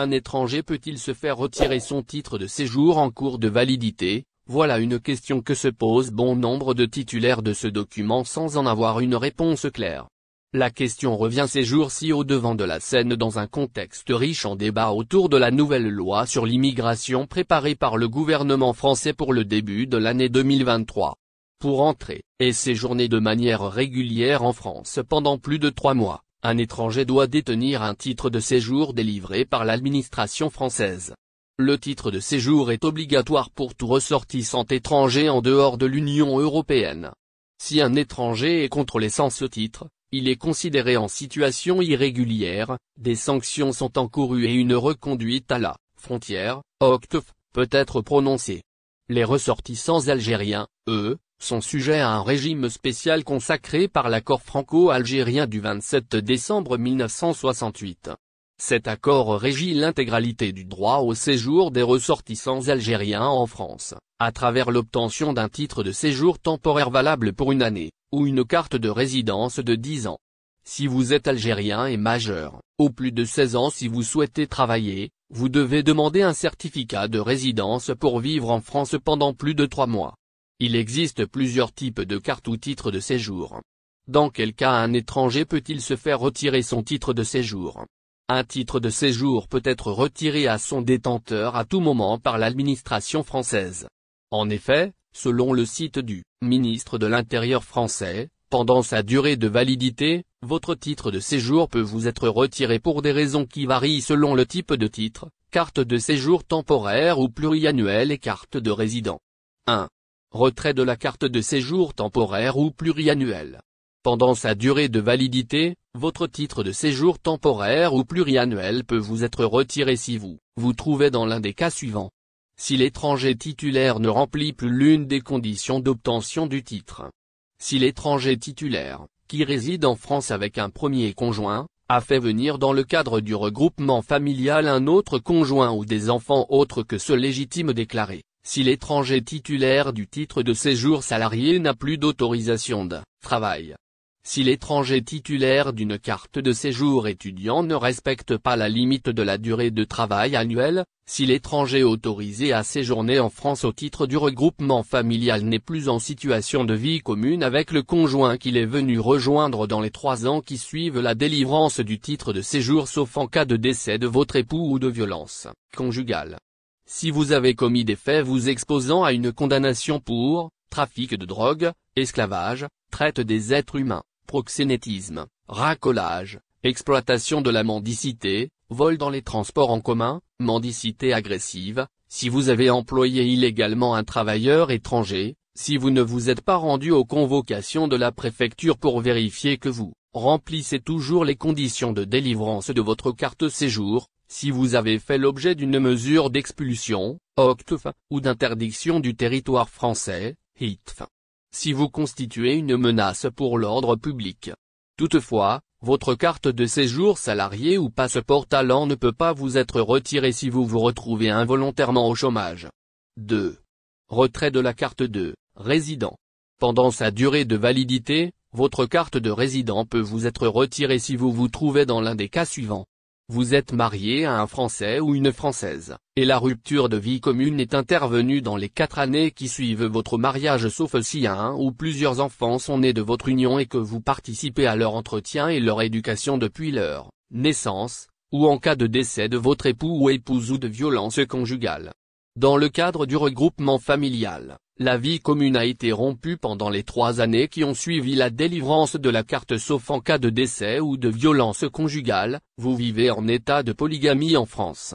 Un étranger peut-il se faire retirer son titre de séjour en cours de validité Voilà une question que se posent bon nombre de titulaires de ce document sans en avoir une réponse claire. La question revient ces jours-ci au devant de la scène dans un contexte riche en débats autour de la nouvelle loi sur l'immigration préparée par le gouvernement français pour le début de l'année 2023. Pour entrer et séjourner de manière régulière en France pendant plus de trois mois, un étranger doit détenir un titre de séjour délivré par l'administration française. Le titre de séjour est obligatoire pour tout ressortissant étranger en dehors de l'Union européenne. Si un étranger est contrôlé sans ce titre, il est considéré en situation irrégulière, des sanctions sont encourues et une reconduite à la frontière, Octave, peut être prononcée. Les ressortissants algériens, eux, sont sujets à un régime spécial consacré par l'accord franco-algérien du 27 décembre 1968. Cet accord régit l'intégralité du droit au séjour des ressortissants algériens en France, à travers l'obtention d'un titre de séjour temporaire valable pour une année, ou une carte de résidence de 10 ans. Si vous êtes algérien et majeur, au plus de 16 ans si vous souhaitez travailler, vous devez demander un certificat de résidence pour vivre en France pendant plus de 3 mois. Il existe plusieurs types de cartes ou titres de séjour. Dans quel cas un étranger peut-il se faire retirer son titre de séjour Un titre de séjour peut être retiré à son détenteur à tout moment par l'administration française. En effet, selon le site du ministre de l'Intérieur français, pendant sa durée de validité, votre titre de séjour peut vous être retiré pour des raisons qui varient selon le type de titre, carte de séjour temporaire ou pluriannuelle et carte de résident. 1 retrait de la carte de séjour temporaire ou pluriannuel. Pendant sa durée de validité, votre titre de séjour temporaire ou pluriannuel peut vous être retiré si vous vous trouvez dans l'un des cas suivants. Si l'étranger titulaire ne remplit plus l'une des conditions d'obtention du titre. Si l'étranger titulaire, qui réside en France avec un premier conjoint, a fait venir dans le cadre du regroupement familial un autre conjoint ou des enfants autres que ceux légitimes déclarés, si l'étranger titulaire du titre de séjour salarié n'a plus d'autorisation de travail. Si l'étranger titulaire d'une carte de séjour étudiant ne respecte pas la limite de la durée de travail annuelle, si l'étranger autorisé à séjourner en France au titre du regroupement familial n'est plus en situation de vie commune avec le conjoint qu'il est venu rejoindre dans les trois ans qui suivent la délivrance du titre de séjour sauf en cas de décès de votre époux ou de violence conjugale. Si vous avez commis des faits vous exposant à une condamnation pour trafic de drogue, esclavage, traite des êtres humains, proxénétisme, racolage, exploitation de la mendicité, vol dans les transports en commun, mendicité agressive, si vous avez employé illégalement un travailleur étranger, si vous ne vous êtes pas rendu aux convocations de la préfecture pour vérifier que vous remplissez toujours les conditions de délivrance de votre carte séjour, si vous avez fait l'objet d'une mesure d'expulsion, OCTF, ou d'interdiction du territoire français, HITF. Si vous constituez une menace pour l'ordre public. Toutefois, votre carte de séjour salarié ou passeport talent ne peut pas vous être retirée si vous vous retrouvez involontairement au chômage. 2. Retrait de la carte 2 résident. Pendant sa durée de validité, votre carte de résident peut vous être retirée si vous vous trouvez dans l'un des cas suivants. Vous êtes marié à un Français ou une Française, et la rupture de vie commune est intervenue dans les quatre années qui suivent votre mariage sauf si un ou plusieurs enfants sont nés de votre union et que vous participez à leur entretien et leur éducation depuis leur naissance, ou en cas de décès de votre époux ou épouse ou de violence conjugale. Dans le cadre du regroupement familial, la vie commune a été rompue pendant les trois années qui ont suivi la délivrance de la carte sauf en cas de décès ou de violence conjugale, vous vivez en état de polygamie en France.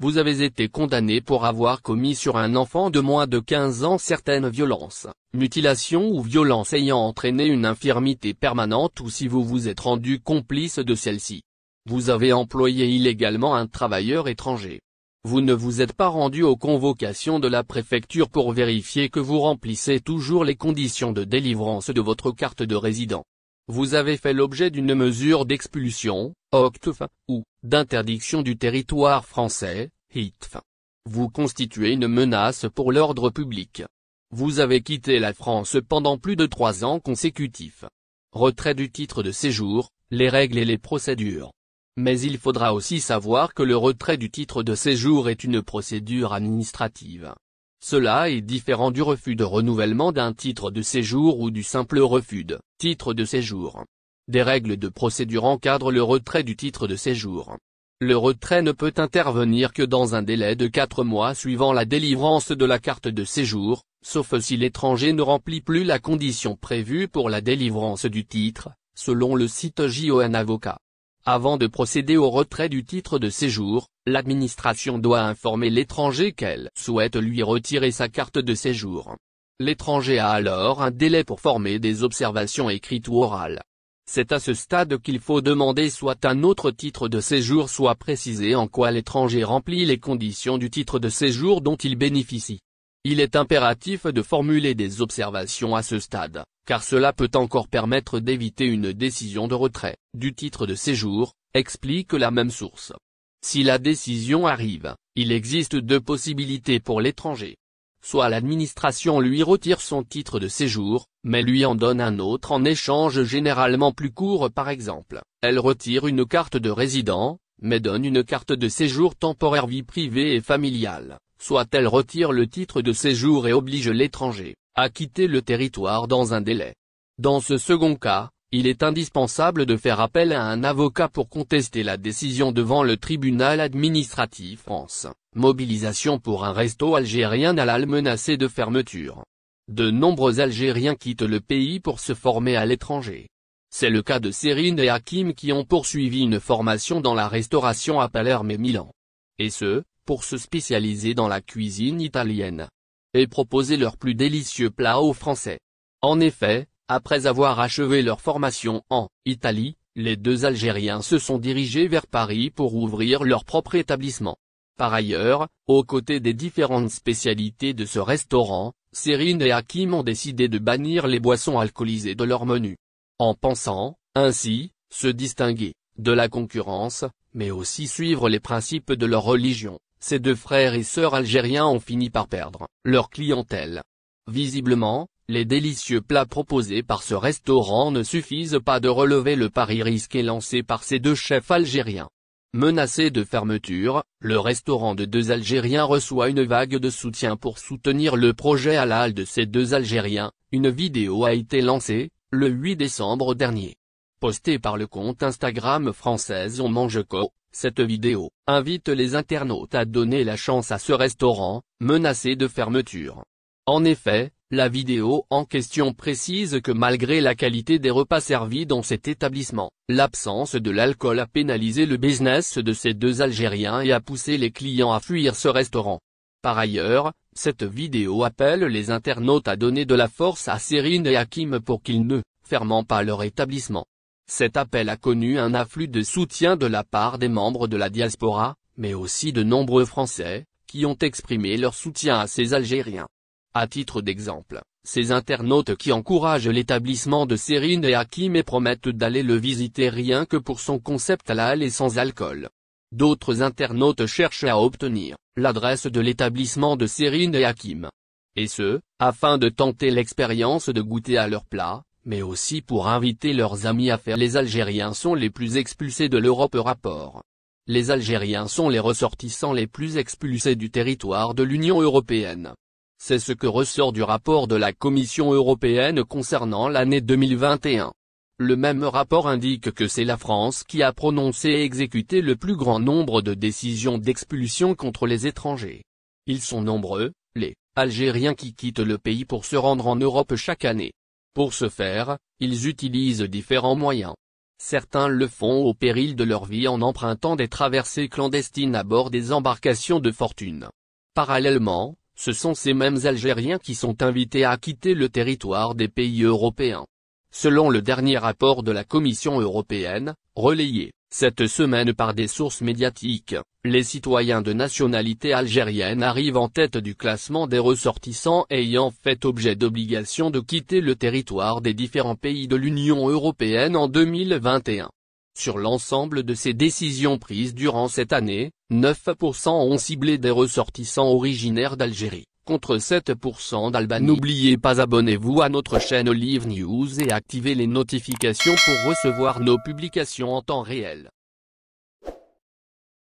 Vous avez été condamné pour avoir commis sur un enfant de moins de 15 ans certaines violences, mutilations ou violences ayant entraîné une infirmité permanente ou si vous vous êtes rendu complice de celle-ci. Vous avez employé illégalement un travailleur étranger vous ne vous êtes pas rendu aux convocations de la préfecture pour vérifier que vous remplissez toujours les conditions de délivrance de votre carte de résident. Vous avez fait l'objet d'une mesure d'expulsion, OCTF, ou, d'interdiction du territoire français, HITF. Vous constituez une menace pour l'ordre public. Vous avez quitté la France pendant plus de trois ans consécutifs. Retrait du titre de séjour, les règles et les procédures mais il faudra aussi savoir que le retrait du titre de séjour est une procédure administrative. Cela est différent du refus de renouvellement d'un titre de séjour ou du simple refus de titre de séjour. Des règles de procédure encadrent le retrait du titre de séjour. Le retrait ne peut intervenir que dans un délai de 4 mois suivant la délivrance de la carte de séjour, sauf si l'étranger ne remplit plus la condition prévue pour la délivrance du titre, selon le site JON Avocat. Avant de procéder au retrait du titre de séjour, l'administration doit informer l'étranger qu'elle souhaite lui retirer sa carte de séjour. L'étranger a alors un délai pour former des observations écrites ou orales. C'est à ce stade qu'il faut demander soit un autre titre de séjour soit préciser en quoi l'étranger remplit les conditions du titre de séjour dont il bénéficie. Il est impératif de formuler des observations à ce stade car cela peut encore permettre d'éviter une décision de retrait du titre de séjour, explique la même source. Si la décision arrive, il existe deux possibilités pour l'étranger. Soit l'administration lui retire son titre de séjour, mais lui en donne un autre en échange généralement plus court par exemple. Elle retire une carte de résident, mais donne une carte de séjour temporaire vie privée et familiale, soit elle retire le titre de séjour et oblige l'étranger à quitter le territoire dans un délai. Dans ce second cas, il est indispensable de faire appel à un avocat pour contester la décision devant le tribunal administratif France. Mobilisation pour un resto algérien à l'al menacé de fermeture. De nombreux Algériens quittent le pays pour se former à l'étranger. C'est le cas de Sérine et Hakim qui ont poursuivi une formation dans la restauration à Palerme et Milan. Et ce, pour se spécialiser dans la cuisine italienne et proposer leurs plus délicieux plats aux Français. En effet, après avoir achevé leur formation en Italie, les deux Algériens se sont dirigés vers Paris pour ouvrir leur propre établissement. Par ailleurs, aux côtés des différentes spécialités de ce restaurant, Sérine et Hakim ont décidé de bannir les boissons alcoolisées de leur menu. En pensant, ainsi, se distinguer de la concurrence, mais aussi suivre les principes de leur religion. Ces deux frères et sœurs algériens ont fini par perdre leur clientèle. Visiblement, les délicieux plats proposés par ce restaurant ne suffisent pas de relever le pari risqué lancé par ces deux chefs algériens. Menacé de fermeture, le restaurant de deux Algériens reçoit une vague de soutien pour soutenir le projet à l'âle de ces deux Algériens, une vidéo a été lancée, le 8 décembre dernier. Postée par le compte Instagram française On Mange Co, cette vidéo invite les internautes à donner la chance à ce restaurant, menacé de fermeture. En effet, la vidéo en question précise que malgré la qualité des repas servis dans cet établissement, l'absence de l'alcool a pénalisé le business de ces deux Algériens et a poussé les clients à fuir ce restaurant. Par ailleurs, cette vidéo appelle les internautes à donner de la force à Sérine et Hakim pour qu'ils ne ferment pas leur établissement. Cet appel a connu un afflux de soutien de la part des membres de la diaspora, mais aussi de nombreux Français, qui ont exprimé leur soutien à ces Algériens. À titre d'exemple, ces internautes qui encouragent l'établissement de Sérine et Hakim et promettent d'aller le visiter rien que pour son concept halal et sans alcool. D'autres internautes cherchent à obtenir l'adresse de l'établissement de Sérine et Hakim. Et ce, afin de tenter l'expérience de goûter à leur plat, mais aussi pour inviter leurs amis à faire les Algériens sont les plus expulsés de l'Europe rapport. Les Algériens sont les ressortissants les plus expulsés du territoire de l'Union européenne. C'est ce que ressort du rapport de la Commission européenne concernant l'année 2021. Le même rapport indique que c'est la France qui a prononcé et exécuté le plus grand nombre de décisions d'expulsion contre les étrangers. Ils sont nombreux, les Algériens qui quittent le pays pour se rendre en Europe chaque année. Pour ce faire, ils utilisent différents moyens. Certains le font au péril de leur vie en empruntant des traversées clandestines à bord des embarcations de fortune. Parallèlement, ce sont ces mêmes Algériens qui sont invités à quitter le territoire des pays européens. Selon le dernier rapport de la Commission européenne, relayé cette semaine par des sources médiatiques, les citoyens de nationalité algérienne arrivent en tête du classement des ressortissants ayant fait objet d'obligation de quitter le territoire des différents pays de l'Union européenne en 2021. Sur l'ensemble de ces décisions prises durant cette année, 9% ont ciblé des ressortissants originaires d'Algérie contre 7% d'Albanie. N'oubliez pas abonnez-vous à notre chaîne Olive News et activez les notifications pour recevoir nos publications en temps réel.